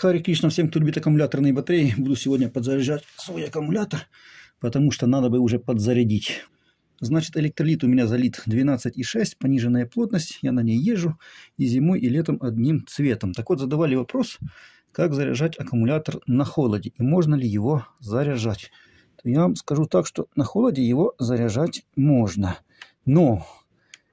Хари Кришна всем, кто любит аккумуляторные батареи. Буду сегодня подзаряжать свой аккумулятор, потому что надо бы уже подзарядить. Значит, электролит у меня залит 12,6, пониженная плотность, я на ней езжу и зимой, и летом одним цветом. Так вот, задавали вопрос, как заряжать аккумулятор на холоде и можно ли его заряжать. То я вам скажу так, что на холоде его заряжать можно. Но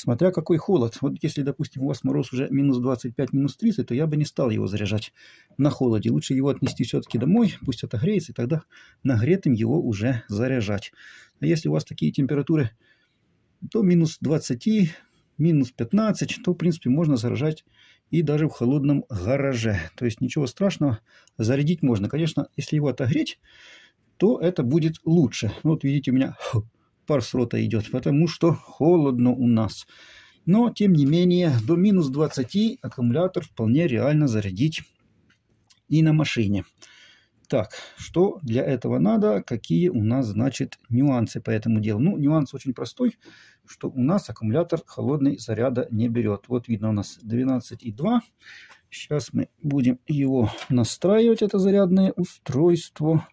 Смотря какой холод. Вот если, допустим, у вас мороз уже минус 25, минус 30, то я бы не стал его заряжать на холоде. Лучше его отнести все-таки домой, пусть отогреется, и тогда нагретым его уже заряжать. А если у вас такие температуры, то минус 20, минус 15, то, в принципе, можно заряжать и даже в холодном гараже. То есть ничего страшного, зарядить можно. Конечно, если его отогреть, то это будет лучше. Ну, вот видите, у меня паршота идет, потому что холодно у нас. Но, тем не менее, до минус 20 аккумулятор вполне реально зарядить и на машине. Так, что для этого надо, какие у нас, значит, нюансы по этому делу. Ну, нюанс очень простой, что у нас аккумулятор холодный заряда не берет. Вот видно у нас 12,2. Сейчас мы будем его настраивать, это зарядное устройство.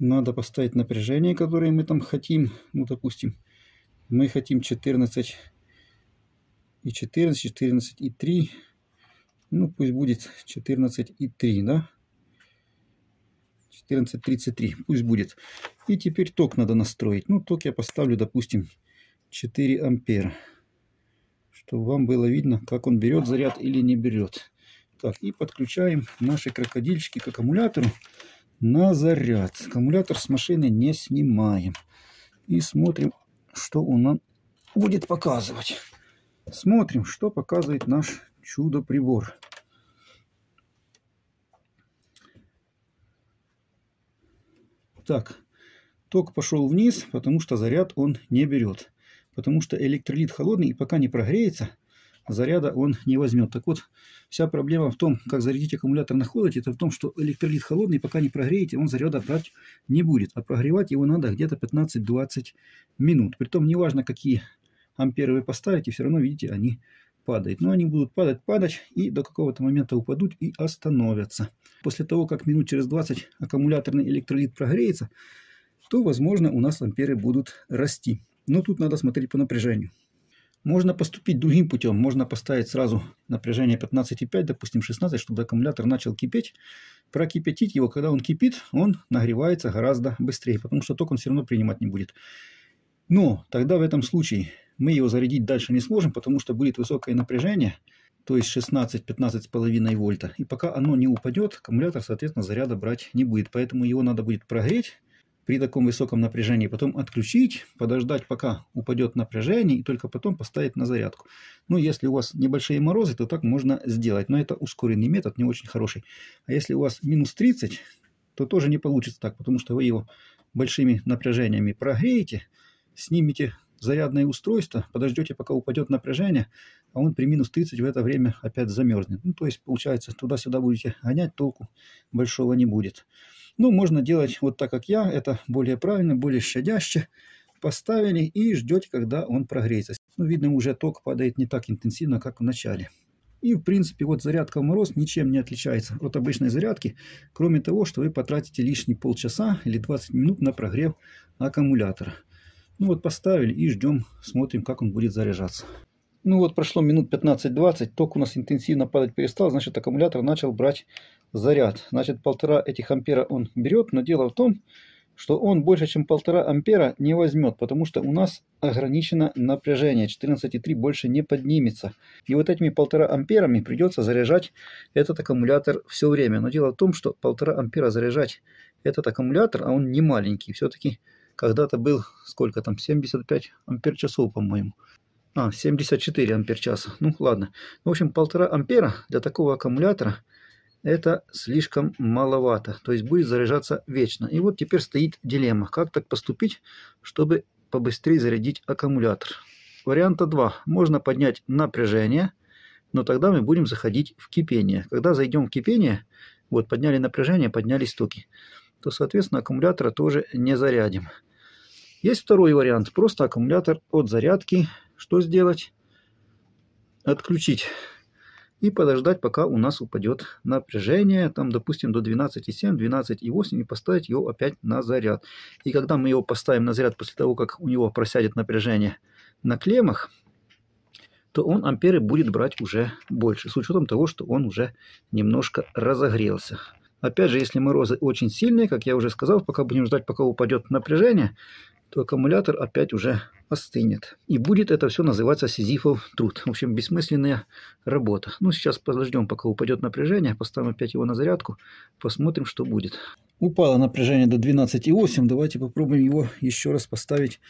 Надо поставить напряжение, которое мы там хотим. Ну, допустим, мы хотим 14 и 14, 14 и 3. Ну, пусть будет 14 и 3, да? 14.33, пусть будет. И теперь ток надо настроить. Ну, ток я поставлю, допустим, 4 ампера. Чтобы вам было видно, как он берет заряд или не берет. Так, и подключаем наши крокодильчики к аккумулятору на заряд. Аккумулятор с машины не снимаем. И смотрим, что он нам будет показывать. Смотрим, что показывает наш чудо-прибор. Так, ток пошел вниз, потому что заряд он не берет. Потому что электролит холодный и пока не прогреется, заряда он не возьмет. Так вот, вся проблема в том, как зарядить аккумулятор на холоде, это в том, что электролит холодный, пока не прогреете, он заряда брать не будет. А прогревать его надо где-то 15-20 минут. Притом, неважно, какие амперы вы поставите, все равно, видите, они падают. Но они будут падать, падать и до какого-то момента упадут и остановятся. После того, как минут через 20 аккумуляторный электролит прогреется, то, возможно, у нас амперы будут расти. Но тут надо смотреть по напряжению. Можно поступить другим путем. Можно поставить сразу напряжение 15,5, допустим 16, чтобы аккумулятор начал кипеть. Прокипятить его, когда он кипит, он нагревается гораздо быстрее, потому что ток он все равно принимать не будет. Но тогда в этом случае мы его зарядить дальше не сможем, потому что будет высокое напряжение, то есть 16-15,5 вольта. И пока оно не упадет, аккумулятор, соответственно, заряда брать не будет. Поэтому его надо будет прогреть при таком высоком напряжении, потом отключить, подождать, пока упадет напряжение, и только потом поставить на зарядку. Ну, если у вас небольшие морозы, то так можно сделать, но это ускоренный метод, не очень хороший. А если у вас минус 30, то тоже не получится так, потому что вы его большими напряжениями прогреете, снимете зарядное устройство, подождете, пока упадет напряжение, а он при минус 30 в это время опять замерзнет. Ну, то есть, получается, туда-сюда будете гонять, толку большого не будет. Ну, можно делать вот так, как я. Это более правильно, более щадяще. Поставили и ждете, когда он прогреется. Ну, видно, уже ток падает не так интенсивно, как в начале. И, в принципе, вот зарядка в мороз ничем не отличается от обычной зарядки, кроме того, что вы потратите лишние полчаса или 20 минут на прогрев аккумулятора. Ну вот поставили и ждем, смотрим, как он будет заряжаться. Ну вот прошло минут 15-20, ток у нас интенсивно падать перестал, значит аккумулятор начал брать заряд. Значит, полтора этих ампера он берет, но дело в том, что он больше, чем полтора ампера не возьмет, потому что у нас ограничено напряжение, 14,3 больше не поднимется. И вот этими полтора амперами придется заряжать этот аккумулятор все время. Но дело в том, что полтора ампера заряжать этот аккумулятор, а он не маленький, все-таки когда-то был сколько там, 75 ампер часов, по-моему. А, 74 ампер часа. Ну, ладно. В общем, полтора ампера для такого аккумулятора – это слишком маловато, то есть будет заряжаться вечно. И вот теперь стоит дилемма, как так поступить, чтобы побыстрее зарядить аккумулятор. Варианта 2. Можно поднять напряжение, но тогда мы будем заходить в кипение. Когда зайдем в кипение, вот подняли напряжение, поднялись токи, то, соответственно, аккумулятора тоже не зарядим. Есть второй вариант. Просто аккумулятор от зарядки. Что сделать? Отключить и подождать, пока у нас упадет напряжение, там, допустим, до 12,7, 12,8 и поставить его опять на заряд. И когда мы его поставим на заряд после того, как у него просядет напряжение на клеммах, то он амперы будет брать уже больше, с учетом того, что он уже немножко разогрелся. Опять же, если морозы очень сильные, как я уже сказал, пока будем ждать, пока упадет напряжение, то аккумулятор опять уже остынет. И будет это все называться сизифов труд. В общем, бессмысленная работа. Ну, сейчас подождем, пока упадет напряжение. Поставим опять его на зарядку. Посмотрим, что будет. Упало напряжение до 12,8. Давайте попробуем его еще раз поставить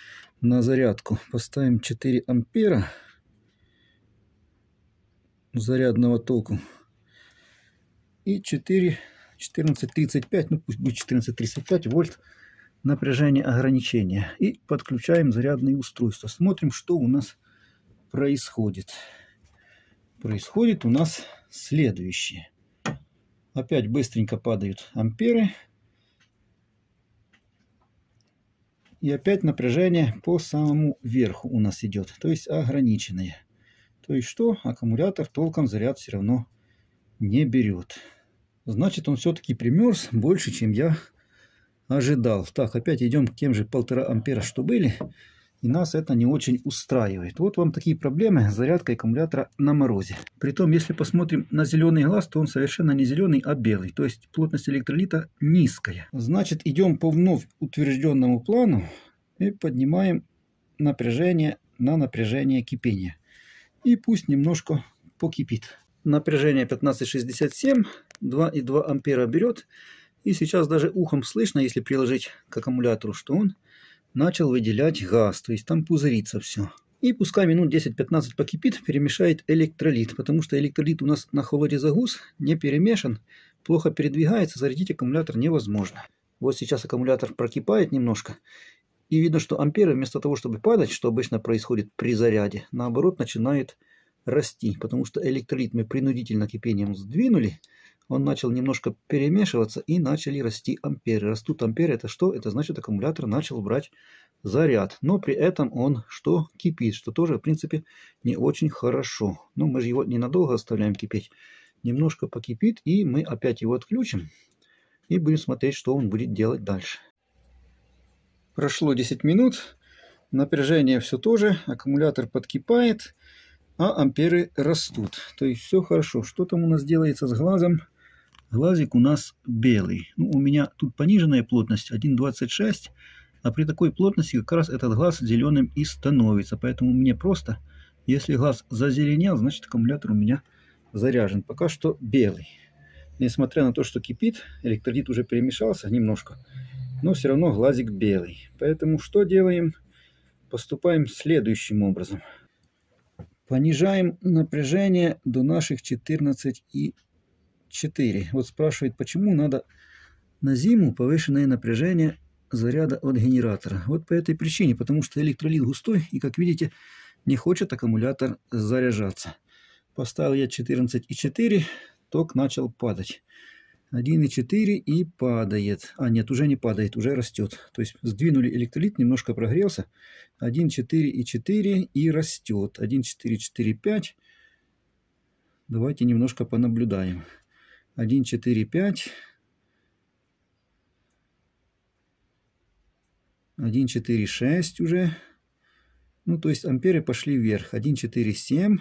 на зарядку. Поставим 4 ампера зарядного тока. И 4, 14,35, ну пусть будет 14,35 вольт напряжение ограничения. И подключаем зарядные устройства. Смотрим, что у нас происходит. Происходит у нас следующее. Опять быстренько падают амперы. И опять напряжение по самому верху у нас идет, то есть ограниченное. То есть что? Аккумулятор толком заряд все равно не берет. Значит, он все-таки примерз больше, чем я ожидал. Так, опять идем к тем же полтора ампера, что были. И нас это не очень устраивает. Вот вам такие проблемы с зарядкой аккумулятора на морозе. Притом, если посмотрим на зеленый глаз, то он совершенно не зеленый, а белый. То есть плотность электролита низкая. Значит, идем по вновь утвержденному плану и поднимаем напряжение на напряжение кипения. И пусть немножко покипит. Напряжение 1567, 2,2 ампера берет. И сейчас даже ухом слышно, если приложить к аккумулятору, что он начал выделять газ, то есть там пузырится все. И пускай минут 10-15 покипит, перемешает электролит, потому что электролит у нас на холоде загус, не перемешан, плохо передвигается, зарядить аккумулятор невозможно. Вот сейчас аккумулятор прокипает немножко, и видно, что амперы вместо того, чтобы падать, что обычно происходит при заряде, наоборот начинает расти, потому что электролит мы принудительно кипением сдвинули, он начал немножко перемешиваться и начали расти амперы. Растут амперы, это что? Это значит аккумулятор начал брать заряд, но при этом он что кипит, что тоже в принципе не очень хорошо. Но мы же его ненадолго оставляем кипеть. Немножко покипит и мы опять его отключим и будем смотреть, что он будет делать дальше. Прошло 10 минут, напряжение все то же, аккумулятор подкипает, а амперы растут. То есть все хорошо. Что там у нас делается с глазом? глазик у нас белый. Ну, у меня тут пониженная плотность 1,26, а при такой плотности как раз этот глаз зеленым и становится. Поэтому мне просто, если глаз зазеленел, значит аккумулятор у меня заряжен. Пока что белый. Несмотря на то, что кипит, электролит уже перемешался немножко, но все равно глазик белый. Поэтому что делаем? Поступаем следующим образом. Понижаем напряжение до наших и 4. Вот спрашивает, почему надо на зиму повышенное напряжение заряда от генератора. Вот по этой причине, потому что электролит густой и, как видите, не хочет аккумулятор заряжаться. Поставил я 14,4, ток начал падать. 1,4 и падает. А нет, уже не падает, уже растет. То есть сдвинули электролит, немножко прогрелся. 1,4,4 и растет. 1,4,4,5. Давайте немножко понаблюдаем. 1, 4, 5. 1, 4, 6 уже. Ну, то есть амперы пошли вверх. 1, 4, 7.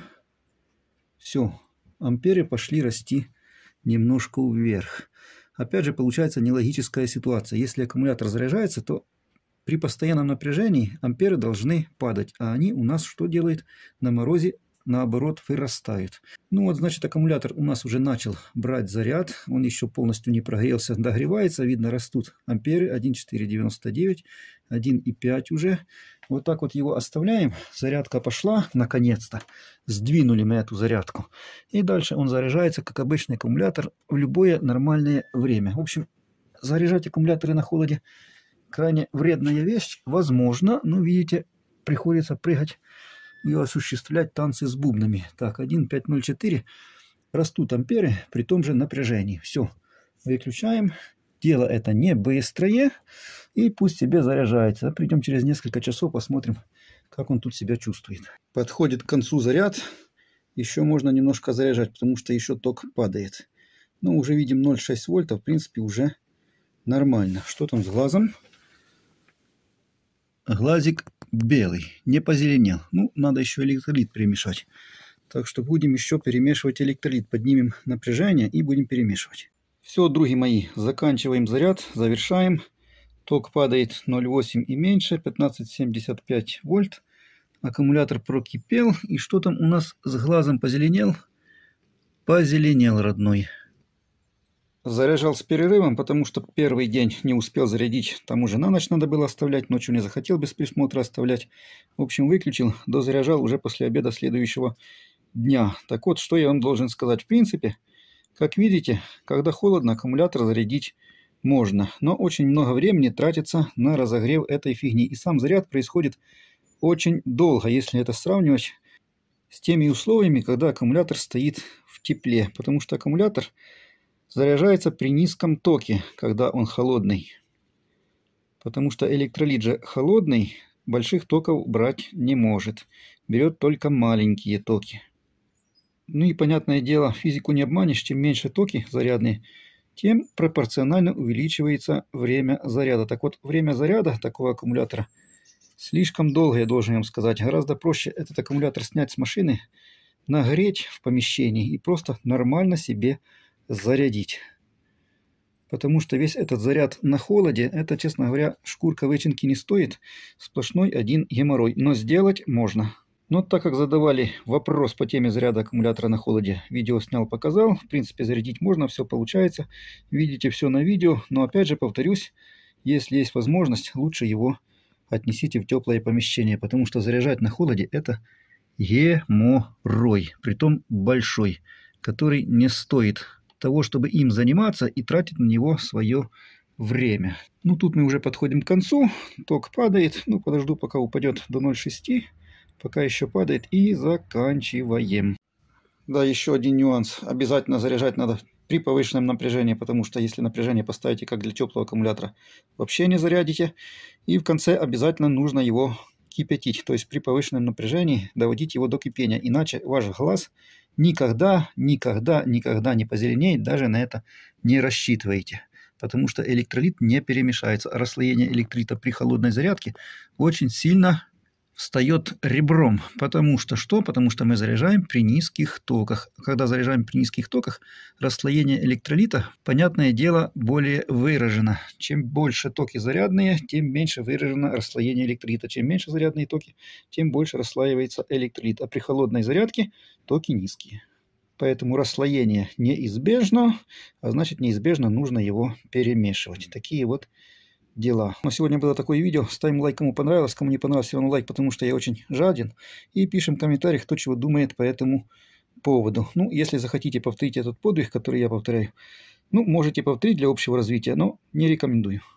Все, амперы пошли расти немножко вверх. Опять же, получается нелогическая ситуация. Если аккумулятор заряжается, то при постоянном напряжении амперы должны падать, а они у нас что делают? На морозе наоборот вырастают. Ну вот, значит, аккумулятор у нас уже начал брать заряд. Он еще полностью не прогрелся, догревается. Видно, растут амперы 1,499, 1,5 уже. Вот так вот его оставляем. Зарядка пошла, наконец-то. Сдвинули мы эту зарядку. И дальше он заряжается, как обычный аккумулятор, в любое нормальное время. В общем, заряжать аккумуляторы на холоде крайне вредная вещь. Возможно, но, видите, приходится прыгать и осуществлять танцы с бубнами. Так, 1.504. Растут амперы при том же напряжении. Все, выключаем. Дело это не быстрое. И пусть себе заряжается. А придем через несколько часов, посмотрим, как он тут себя чувствует. Подходит к концу заряд. Еще можно немножко заряжать, потому что еще ток падает. Ну, уже видим 0,6 вольта. В принципе, уже нормально. Что там с глазом? Глазик белый, не позеленел. Ну, надо еще электролит перемешать. Так что будем еще перемешивать электролит. Поднимем напряжение и будем перемешивать. Все, други мои, заканчиваем заряд, завершаем. Ток падает 0,8 и меньше, 15,75 вольт. Аккумулятор прокипел. И что там у нас с глазом позеленел? Позеленел, родной. Заряжал с перерывом, потому что первый день не успел зарядить. Тому же на ночь надо было оставлять, ночью не захотел без присмотра оставлять. В общем, выключил, дозаряжал уже после обеда следующего дня. Так вот, что я вам должен сказать. В принципе, как видите, когда холодно, аккумулятор зарядить можно. Но очень много времени тратится на разогрев этой фигни. И сам заряд происходит очень долго, если это сравнивать с теми условиями, когда аккумулятор стоит в тепле. Потому что аккумулятор заряжается при низком токе, когда он холодный. Потому что электролит же холодный, больших токов брать не может. Берет только маленькие токи. Ну и понятное дело, физику не обманешь, чем меньше токи зарядные, тем пропорционально увеличивается время заряда. Так вот, время заряда такого аккумулятора слишком долгое, должен вам сказать. Гораздо проще этот аккумулятор снять с машины, нагреть в помещении и просто нормально себе зарядить зарядить. Потому что весь этот заряд на холоде, это, честно говоря, шкурка вычинки не стоит. Сплошной один геморрой. Но сделать можно. Но так как задавали вопрос по теме заряда аккумулятора на холоде, видео снял, показал. В принципе, зарядить можно, все получается. Видите все на видео. Но опять же повторюсь, если есть возможность, лучше его отнесите в теплое помещение, потому что заряжать на холоде это геморрой, притом большой, который не стоит того, чтобы им заниматься и тратить на него свое время. Ну, тут мы уже подходим к концу. Ток падает. Ну, подожду, пока упадет до 0,6. Пока еще падает. И заканчиваем. Да, еще один нюанс. Обязательно заряжать надо при повышенном напряжении, потому что если напряжение поставите как для теплого аккумулятора, вообще не зарядите. И в конце обязательно нужно его кипятить, то есть при повышенном напряжении доводить его до кипения. Иначе ваш глаз никогда, никогда, никогда не позеленеет, даже на это не рассчитывайте. Потому что электролит не перемешается. Расслоение электрита при холодной зарядке очень сильно встает ребром. Потому что что? Потому что мы заряжаем при низких токах. Когда заряжаем при низких токах, расслоение электролита, понятное дело, более выражено. Чем больше токи зарядные, тем меньше выражено расслоение электролита. Чем меньше зарядные токи, тем больше расслаивается электролит. А при холодной зарядке токи низкие. Поэтому расслоение неизбежно, а значит неизбежно нужно его перемешивать. Такие вот дела. Но сегодня было такое видео. Ставим лайк, кому понравилось, кому не понравилось, все лайк, потому что я очень жаден. И пишем в комментариях, кто чего думает по этому поводу. Ну, если захотите повторить этот подвиг, который я повторяю, ну, можете повторить для общего развития, но не рекомендую.